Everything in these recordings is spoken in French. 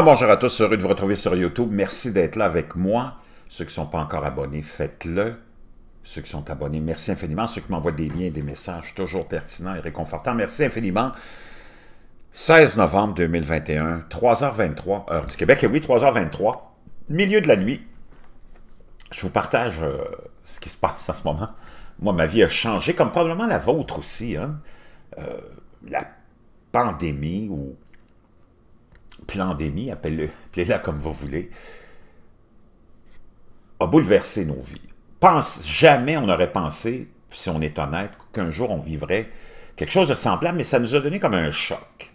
Ah, bonjour à tous, heureux de vous retrouver sur YouTube. Merci d'être là avec moi. Ceux qui ne sont pas encore abonnés, faites-le. Ceux qui sont abonnés, merci infiniment. Ceux qui m'envoient des liens, des messages toujours pertinents et réconfortants, merci infiniment. 16 novembre 2021, 3h23, heure du Québec. Et oui, 3h23, milieu de la nuit. Je vous partage euh, ce qui se passe en ce moment. Moi, ma vie a changé, comme probablement la vôtre aussi. Hein. Euh, la pandémie ou pandémie, appelez-la comme vous voulez, a bouleversé nos vies. Pense, jamais on aurait pensé, si on est honnête, qu'un jour on vivrait quelque chose de semblable, mais ça nous a donné comme un choc.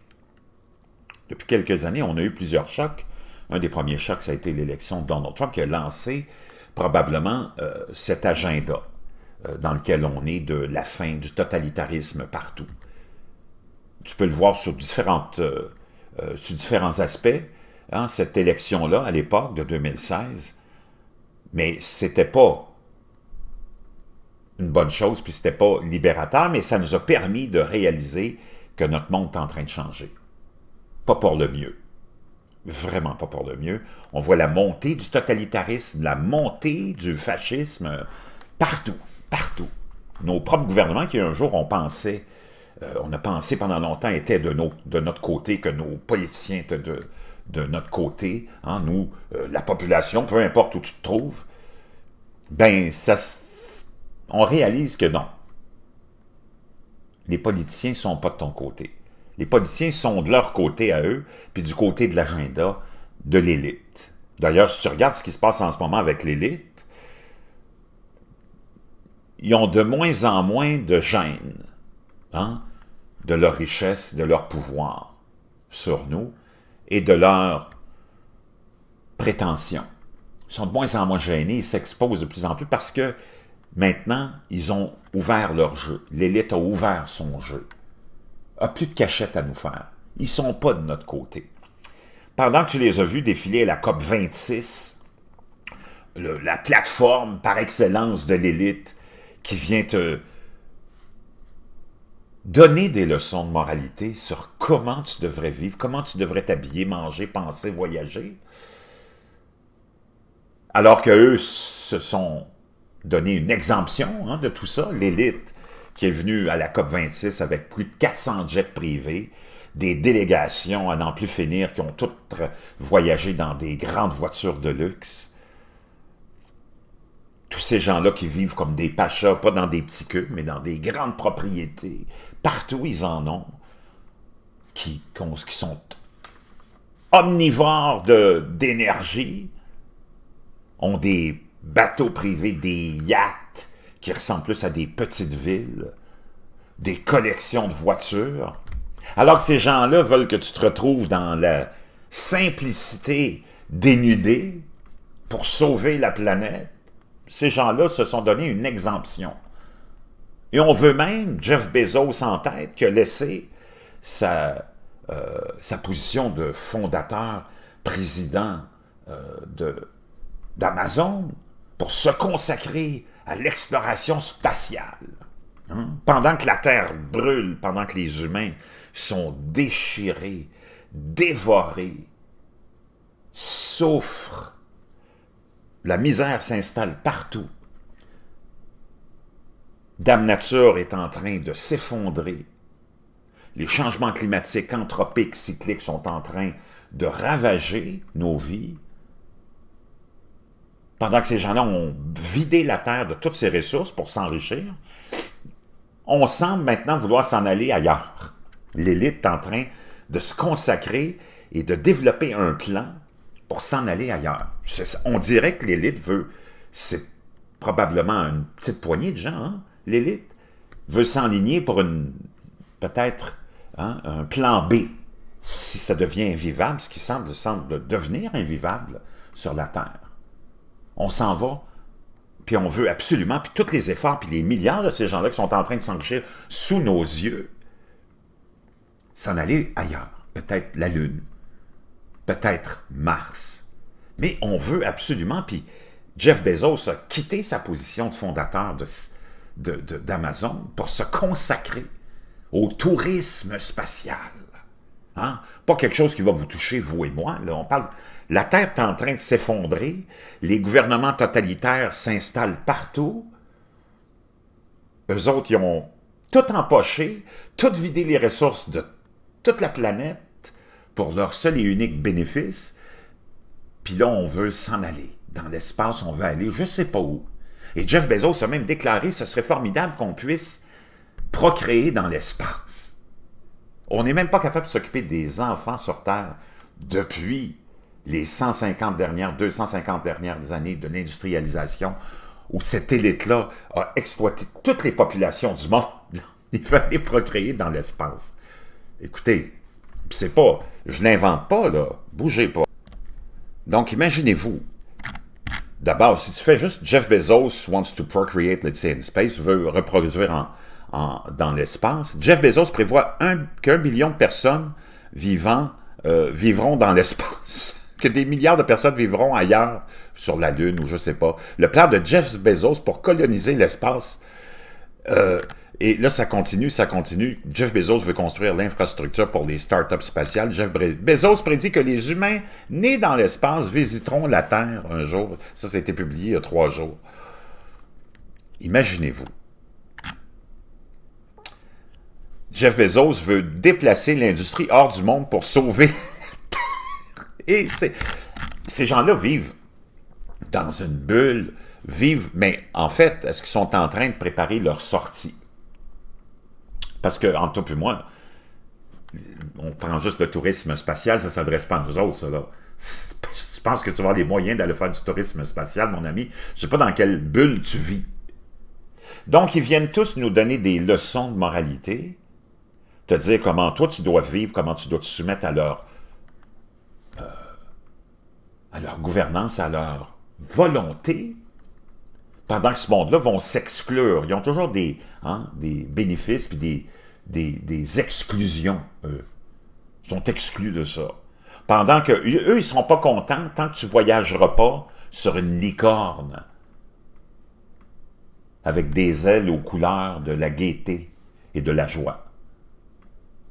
Depuis quelques années, on a eu plusieurs chocs. Un des premiers chocs, ça a été l'élection de Donald Trump qui a lancé probablement euh, cet agenda euh, dans lequel on est de la fin du totalitarisme partout. Tu peux le voir sur différentes... Euh, euh, sur différents aspects, hein, cette élection-là, à l'époque de 2016, mais c'était pas une bonne chose, puis c'était pas libérateur, mais ça nous a permis de réaliser que notre monde est en train de changer. Pas pour le mieux. Vraiment pas pour le mieux. On voit la montée du totalitarisme, la montée du fascisme partout, partout. Nos propres gouvernements qui un jour on pensait euh, on a pensé pendant longtemps était de, de notre côté, que nos politiciens étaient de, notre côté, hein, nous, euh, la population, peu importe où tu te trouves, ben, ça, on réalise que non. Les politiciens ne sont pas de ton côté. Les politiciens sont de leur côté à eux, puis du côté de l'agenda de l'élite. D'ailleurs, si tu regardes ce qui se passe en ce moment avec l'élite, ils ont de moins en moins de gêne. Hein de leur richesse, de leur pouvoir sur nous et de leurs prétentions. Ils sont de moins en moins gênés, ils s'exposent de plus en plus parce que maintenant, ils ont ouvert leur jeu. L'élite a ouvert son jeu. A plus de cachette à nous faire. Ils sont pas de notre côté. Pendant que tu les as vus défiler à la COP 26, la plateforme par excellence de l'élite qui vient te, donner des leçons de moralité sur comment tu devrais vivre, comment tu devrais t'habiller, manger, penser, voyager, alors qu'eux se sont donné une exemption hein, de tout ça, l'élite qui est venue à la COP26 avec plus de 400 jets privés, des délégations à n'en plus finir qui ont toutes voyagé dans des grandes voitures de luxe, ces gens-là qui vivent comme des pachas, pas dans des petits cubes, mais dans des grandes propriétés, partout ils en ont, qui, qui sont omnivores d'énergie, ont des bateaux privés, des yachts, qui ressemblent plus à des petites villes, des collections de voitures, alors que ces gens-là veulent que tu te retrouves dans la simplicité dénudée pour sauver la planète, ces gens-là se sont donné une exemption. Et on veut même, Jeff Bezos en tête, que laisser sa, euh, sa position de fondateur, président euh, de d'Amazon, pour se consacrer à l'exploration spatiale. Hein? Pendant que la Terre brûle, pendant que les humains sont déchirés, dévorés, souffrent la misère s'installe partout. Dame Nature est en train de s'effondrer. Les changements climatiques, anthropiques, cycliques sont en train de ravager nos vies. Pendant que ces gens-là ont vidé la Terre de toutes ses ressources pour s'enrichir, on semble maintenant vouloir s'en aller ailleurs. L'élite est en train de se consacrer et de développer un clan pour s'en aller ailleurs. On dirait que l'élite veut, c'est probablement une petite poignée de gens, hein, l'élite veut s'enligner pour une peut-être hein, un plan B si ça devient invivable, ce qui semble, semble devenir invivable sur la Terre. On s'en va, puis on veut absolument, puis tous les efforts, puis les milliards de ces gens-là qui sont en train de s'enrichir sous nos yeux, s'en aller ailleurs, peut-être la Lune, peut-être mars. Mais on veut absolument, puis Jeff Bezos a quitté sa position de fondateur d'Amazon de, pour se consacrer au tourisme spatial. Hein? Pas quelque chose qui va vous toucher, vous et moi. Là, on parle... La Terre est en train de s'effondrer, les gouvernements totalitaires s'installent partout, eux autres, ils ont tout empoché, tout vidé les ressources de toute la planète, pour leur seul et unique bénéfice, puis là, on veut s'en aller. Dans l'espace, on veut aller je ne sais pas où. Et Jeff Bezos a même déclaré ce serait formidable qu'on puisse procréer dans l'espace. On n'est même pas capable de s'occuper des enfants sur Terre depuis les 150 dernières, 250 dernières années de l'industrialisation où cette élite-là a exploité toutes les populations du monde. Il les procréer dans l'espace. Écoutez, c'est pas, je l'invente pas, là. Bougez pas. Donc, imaginez-vous. D'abord, si tu fais juste Jeff Bezos wants to procreate, let's say in space, veut reproduire en, dans l'espace. Jeff Bezos prévoit qu'un million de personnes vivant euh, vivront dans l'espace, que des milliards de personnes vivront ailleurs, sur la Lune ou je sais pas. Le plan de Jeff Bezos pour coloniser l'espace, euh, et là, ça continue, ça continue. Jeff Bezos veut construire l'infrastructure pour les startups spatiales. Jeff Bezos prédit que les humains nés dans l'espace visiteront la Terre un jour. Ça, ça a été publié il y a trois jours. Imaginez-vous. Jeff Bezos veut déplacer l'industrie hors du monde pour sauver Et ces gens-là vivent dans une bulle, vivent, mais en fait, est-ce qu'ils sont en train de préparer leur sortie? Parce que, entre toi et moi, on prend juste le tourisme spatial, ça ne s'adresse pas à nous autres, ça, Tu penses que tu vas avoir les moyens d'aller faire du tourisme spatial, mon ami? Je ne sais pas dans quelle bulle tu vis. Donc, ils viennent tous nous donner des leçons de moralité, te dire comment toi tu dois vivre, comment tu dois te soumettre à leur, euh, à leur gouvernance, à leur volonté, pendant que ce monde-là vont s'exclure. Ils ont toujours des, hein, des bénéfices puis des, des, exclusions, eux. Ils sont exclus de ça. Pendant que eux, ils seront pas contents tant que tu voyageras pas sur une licorne avec des ailes aux couleurs de la gaieté et de la joie.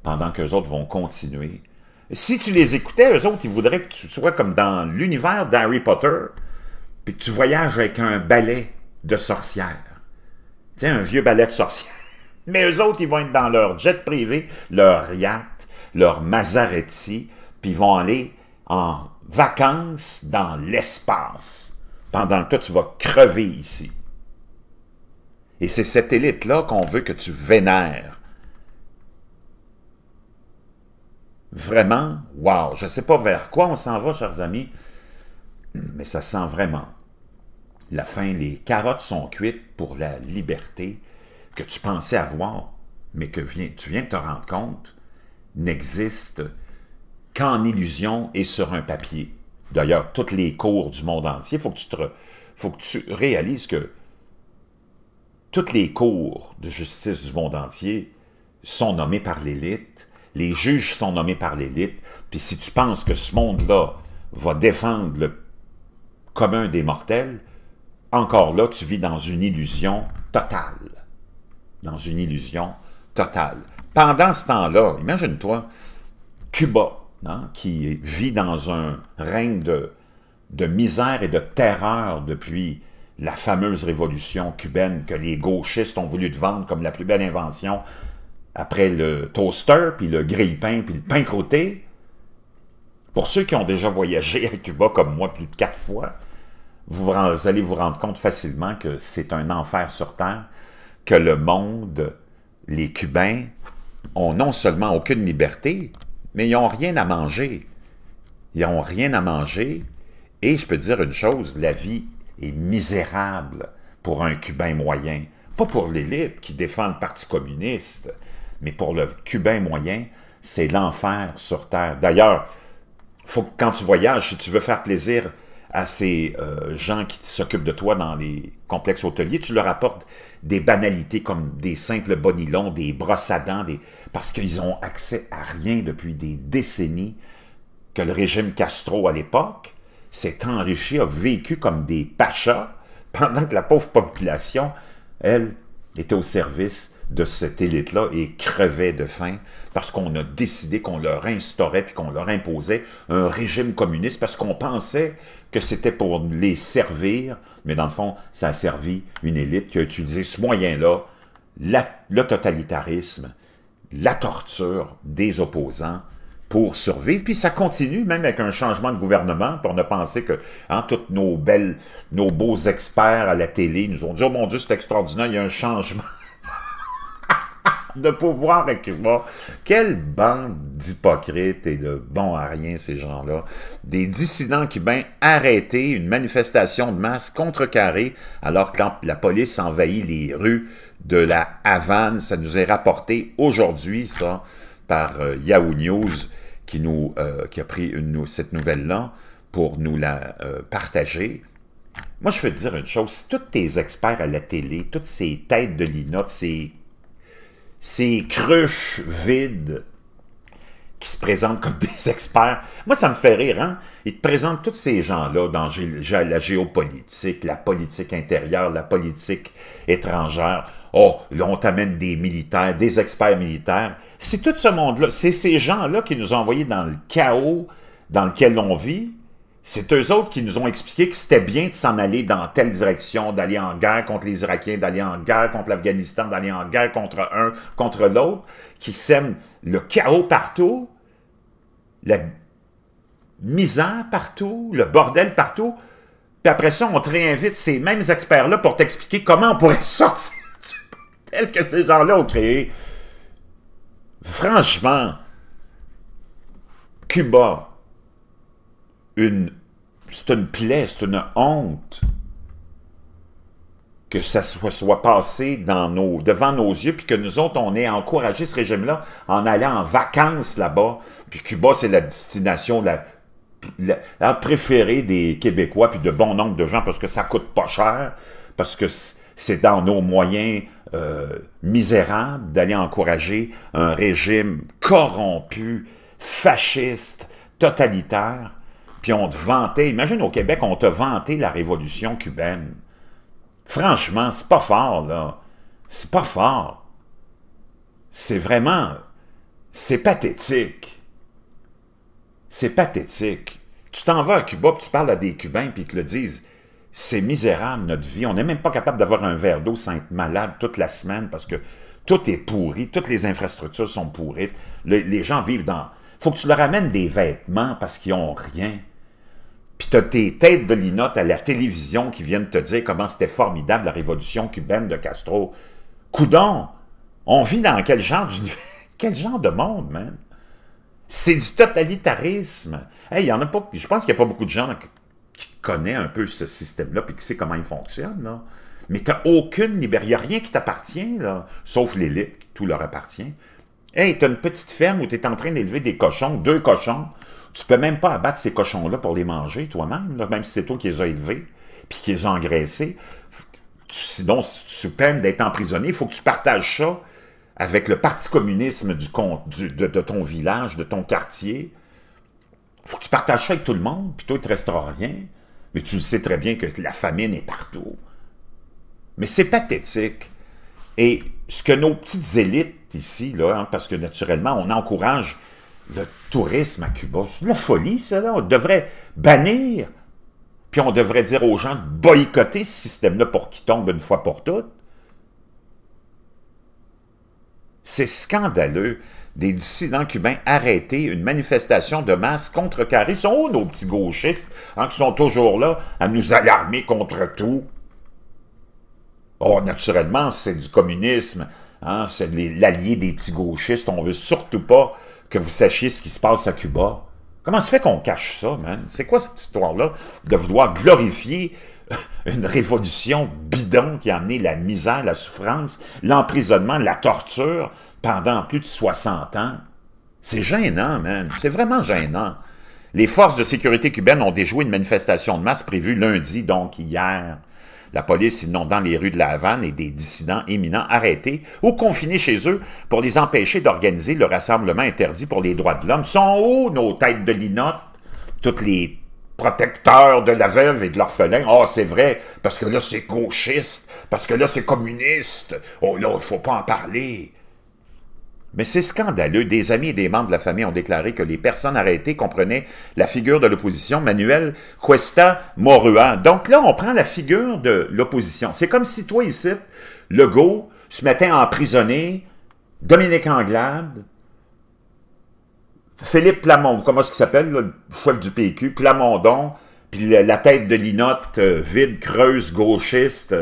Pendant qu'eux autres vont continuer. Si tu les écoutais, eux autres, ils voudraient que tu sois comme dans l'univers d'Harry Potter, puis que tu voyages avec un balai de sorcières. Tiens, un vieux ballet de sorcières. Mais eux autres, ils vont être dans leur jet privé, leur yacht, leur Maserati, puis ils vont aller en vacances dans l'espace, pendant que tu vas crever ici. Et c'est cette élite-là qu'on veut que tu vénères. Vraiment, wow, je ne sais pas vers quoi on s'en va, chers amis, mais ça sent vraiment la fin, les carottes sont cuites pour la liberté que tu pensais avoir, mais que tu viens de te rendre compte, n'existe qu'en illusion et sur un papier. D'ailleurs, toutes les cours du monde entier, il faut, faut que tu réalises que toutes les cours de justice du monde entier sont nommées par l'élite, les juges sont nommés par l'élite, puis si tu penses que ce monde-là va défendre le commun des mortels, encore là, tu vis dans une illusion totale. Dans une illusion totale. Pendant ce temps-là, imagine-toi Cuba, hein, qui vit dans un règne de, de misère et de terreur depuis la fameuse révolution cubaine que les gauchistes ont voulu te vendre comme la plus belle invention après le toaster, puis le grille-pain, puis le pain croûté. Pour ceux qui ont déjà voyagé à Cuba comme moi plus de quatre fois, vous, allez vous rendre compte facilement que c'est un enfer sur Terre, que le monde, les Cubains, ont non seulement aucune liberté, mais ils n'ont rien à manger. Ils n'ont rien à manger. Et je peux dire une chose, la vie est misérable pour un Cubain moyen. Pas pour l'élite qui défend le Parti communiste, mais pour le Cubain moyen, c'est l'enfer sur Terre. D'ailleurs, faut quand tu voyages, si tu veux faire plaisir à ces euh, gens qui s'occupent de toi dans les complexes hôteliers, tu leur apportes des banalités comme des simples bonilons, des brosses à dents, des... parce qu'ils ont accès à rien depuis des décennies que le régime Castro à l'époque s'est enrichi, a vécu comme des pachas, pendant que la pauvre population, elle, était au service de cette élite-là et crevait de faim parce qu'on a décidé qu'on leur instaurait puis qu'on leur imposait un régime communiste parce qu'on pensait que c'était pour les servir, mais dans le fond, ça a servi une élite qui a utilisé ce moyen-là, le totalitarisme, la torture des opposants pour survivre. Puis ça continue, même avec un changement de gouvernement, pour ne penser que en hein, toutes nos belles, nos beaux experts à la télé nous ont dit « Oh mon Dieu, c'est extraordinaire, il y a un changement » de pouvoir moi. Quelle bande d'hypocrites et de bons à rien, ces gens-là. Des dissidents qui ben arrêter une manifestation de masse Carré, alors que la police envahit les rues de la Havane. Ça nous est rapporté aujourd'hui, ça, par euh, Yahoo News qui, nous, euh, qui a pris cette nouvelle-là pour nous la euh, partager. Moi, je veux dire une chose, si tous tes experts à la télé, toutes ces têtes de linotte, ces ces cruches vides qui se présentent comme des experts. Moi, ça me fait rire, hein? Ils te présentent tous ces gens-là dans la géopolitique, la politique intérieure, la politique étrangère. Oh, là, on t'amène des militaires, des experts militaires. C'est tout ce monde-là, c'est ces gens-là qui nous ont envoyés dans le chaos dans lequel on vit, c'est eux autres qui nous ont expliqué que c'était bien de s'en aller dans telle direction, d'aller en guerre contre les Irakiens, d'aller en guerre contre l'Afghanistan, d'aller en guerre contre un, contre l'autre, qui sème le chaos partout, la misère partout, le bordel partout. Puis après ça, on te réinvite ces mêmes experts-là pour t'expliquer comment on pourrait sortir du bordel que ces gens-là ont créé. Franchement, Cuba, c'est une plaie, c'est une honte que ça soit, soit, passé devant nos yeux, puis que nous autres, on ait encouragé ce régime-là en allant en vacances là-bas. Puis Cuba, c'est la destination la, préférée des Québécois, puis de bon nombre de gens, parce que ça coûte pas cher, parce que c'est dans nos moyens euh, misérables d'aller encourager un régime corrompu, fasciste, totalitaire, puis on te vantait. Imagine au Québec, on te vanté la révolution cubaine. Franchement, c'est pas fort, là. C'est pas fort. C'est vraiment... C'est pathétique. C'est pathétique. Tu t'en vas à Cuba, puis tu parles à des Cubains, puis ils te le disent. C'est misérable, notre vie. On n'est même pas capable d'avoir un verre d'eau sans être malade toute la semaine, parce que tout est pourri, toutes les infrastructures sont pourries. les gens vivent dans... faut que tu leur amènes des vêtements parce qu'ils n'ont rien puis t'as tes têtes de linotte à la télévision qui viennent te dire comment c'était formidable la révolution cubaine de Castro. Coudon, on vit dans quel genre, quel genre de monde, même? C'est du totalitarisme. Hey, y en a pas, je pense qu'il n'y a pas beaucoup de gens qui connaissent un peu ce système-là puis qui sait comment il fonctionne. Là. Mais tu aucune liberté, il n'y a rien qui t'appartient, là. sauf l'élite, tout leur appartient. Hey, tu une petite ferme où tu es en train d'élever des cochons, deux cochons, tu peux même pas abattre ces cochons-là pour les manger toi-même, même si c'est toi qui les as élevés, puis qui les as engraissés. Sinon, tu peine d'être emprisonné, il faut que tu partages ça avec le parti communisme du, de, ton village, de ton quartier. faut que tu partages ça avec tout le monde, puis toi, il te restera rien. Mais tu sais très bien que la famine est partout. Mais c'est pathétique. Et ce que nos petites élites ici, là, hein, parce que naturellement, on encourage le tourisme à Cuba. C'est de la folie, ça, On devrait bannir, puis on devrait dire aux gens de boycotter ce système-là pour qu'il tombe une fois pour toutes. C'est scandaleux. Des dissidents cubains arrêtés, une manifestation de masse contre Ils sont nos petits gauchistes hein, qui sont toujours là à nous alarmer contre tout? Oh, naturellement, c'est du communisme. Hein, c'est l'allié des petits gauchistes. On veut surtout pas que vous sachiez ce qui se passe à Cuba. Comment se fait qu'on cache ça, man? C'est quoi cette histoire-là de vouloir glorifier une révolution bidon qui a amené la misère, la souffrance, l'emprisonnement, la torture pendant plus de 60 ans? C'est gênant, man. C'est vraiment gênant. Les forces de sécurité cubaines ont déjoué une manifestation de masse prévue lundi, donc hier. La police inondant les rues de la Havane et des dissidents éminents arrêtés ou confinés chez eux pour les empêcher d'organiser le rassemblement interdit pour les droits de l'homme. Sont où nos têtes de linotte? Toutes les protecteurs de la veuve et de l'orphelin. Ah, oh, c'est vrai, parce que là, c'est gauchiste, parce que là, c'est communiste. Oh là, il faut pas en parler. Mais c'est scandaleux. Des amis et des membres de la famille ont déclaré que les personnes arrêtées comprenaient la figure de l'opposition, Manuel Cuesta Morua. Donc là, on prend la figure de l'opposition. C'est comme si toi, ici, Legault se mettait à emprisonner Dominique Anglade, Philippe Plamondon, comment est-ce qu'il s'appelle, le chef du PQ, Plamondon, puis la tête de l'inote, euh, vide, creuse, gauchiste,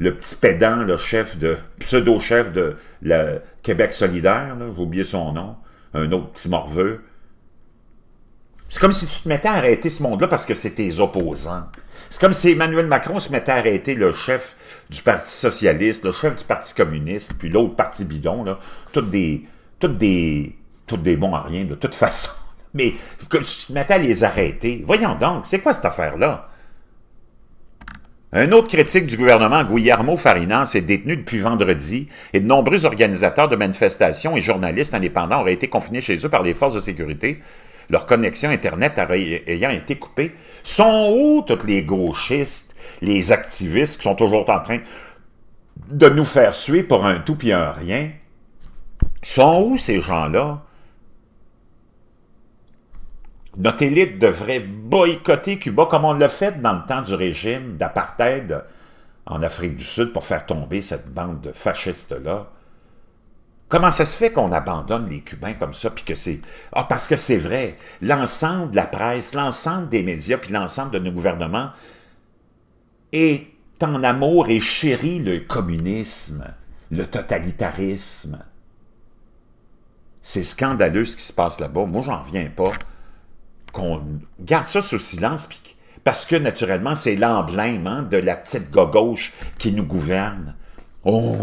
le petit pédant, le chef de, pseudo-chef de la Québec solidaire, j'ai oublié son nom, un autre petit morveux. C'est comme si tu te mettais à arrêter ce monde-là parce que c'est tes opposants. C'est comme si Emmanuel Macron se mettait à arrêter le chef du Parti socialiste, le chef du Parti communiste, puis l'autre parti bidon, là. des, toutes des, toutes des bons à rien, de toute façon. Mais comme si tu te mettais à les arrêter. Voyons donc, c'est quoi cette affaire-là? Un autre critique du gouvernement, Guillermo Farina, s'est détenu depuis vendredi et de nombreux organisateurs de manifestations et journalistes indépendants auraient été confinés chez eux par les forces de sécurité, leur connexion Internet ayant été coupée. Sont où tous les gauchistes, les activistes qui sont toujours en train de nous faire suer pour un tout puis un rien? Sont où ces gens-là? Notre élite devrait boycotter Cuba comme on l'a fait dans le temps du régime d'apartheid en Afrique du Sud pour faire tomber cette bande de fascistes-là. Comment ça se fait qu'on abandonne les Cubains comme ça, puis que c'est... Ah, parce que c'est vrai, l'ensemble de la presse, l'ensemble des médias, puis l'ensemble de nos gouvernements est en amour et chérit le communisme, le totalitarisme. C'est scandaleux ce qui se passe là-bas. Moi, j'en viens pas qu'on garde ça sous silence, parce que naturellement, c'est l'emblème hein, de la petite gauche qui nous gouverne. Oh,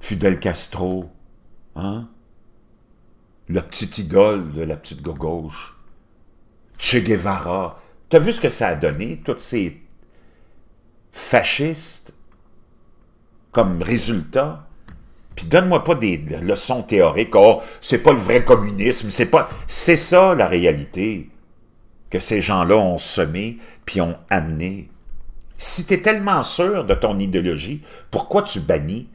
Fidel Castro, hein? La petite idole de la petite gauche. Che Guevara. T'as vu ce que ça a donné, Tous ces fascistes, comme résultat? Puis donne-moi pas des leçons théoriques. Oh, c'est pas le vrai communisme, c'est pas... C'est ça, la réalité, que ces gens-là ont semé puis ont amené. Si tu es tellement sûr de ton idéologie, pourquoi tu bannis,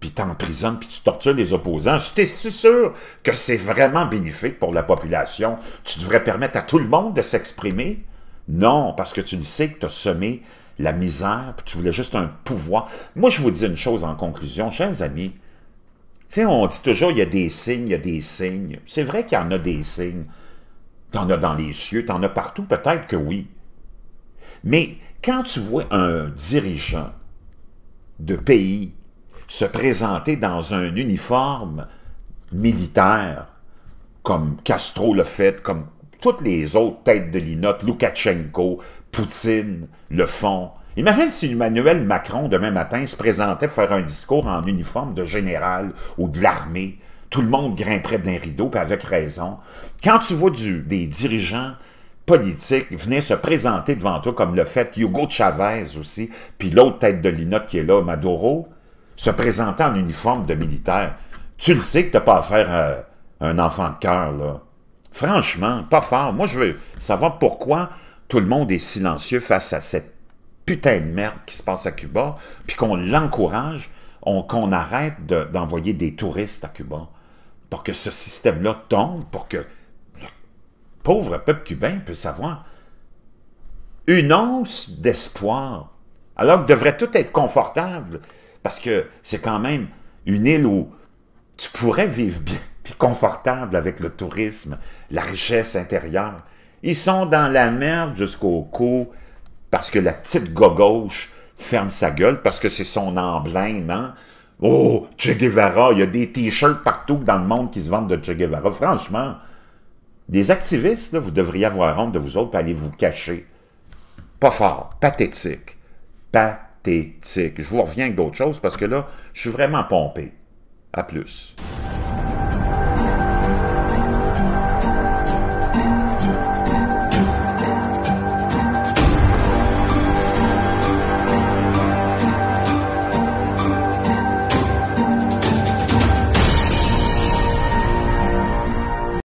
puis t'emprisonnes, puis tu tortures les opposants? Si t'es si sûr que c'est vraiment bénéfique pour la population, tu devrais permettre à tout le monde de s'exprimer? Non, parce que tu le sais que as semé la misère, puis tu voulais juste un pouvoir. Moi, je vous dis une chose en conclusion, chers amis, sais, on dit toujours, il y a des signes, il y a des signes. C'est vrai qu'il y en a des signes. T'en as dans les cieux, t'en as partout, peut-être que oui. Mais quand tu vois un dirigeant de pays se présenter dans un uniforme militaire, comme Castro le fait, comme toutes les autres têtes de linotte, Loukachenko, Poutine le font, Imagine si Emmanuel Macron, demain matin, se présentait pour faire un discours en uniforme de général ou de l'armée. Tout le monde grimperait d'un rideau, puis avec raison. Quand tu vois du, des dirigeants politiques venir se présenter devant toi, comme le fait Hugo Chavez aussi, puis l'autre tête de linotte qui est là, Maduro, se présenter en uniforme de militaire, tu le sais que t'as pas à faire un enfant de cœur, là. Franchement, pas fort. Moi, je veux savoir pourquoi tout le monde est silencieux face à cette putain de merde qui se passe à Cuba, puis qu'on l'encourage, qu'on arrête d'envoyer des touristes à Cuba pour que ce système-là tombe, pour que le pauvre peuple cubain puisse avoir une once d'espoir, alors que devrait tout être confortable, parce que c'est quand même une île où tu pourrais vivre bien, puis confortable avec le tourisme, la richesse intérieure. Ils sont dans la merde jusqu'au cou, parce que la petite gauche ferme sa gueule, parce que c'est son emblème, hein. Oh, Che Guevara, il y a des t-shirts partout dans le monde qui se vendent de Che Guevara. Franchement, des activistes, vous devriez avoir honte de vous autres, pour aller vous cacher. Pas fort, pathétique, pathétique. Je vous reviens avec d'autres choses, parce que là, je suis vraiment pompé. À plus.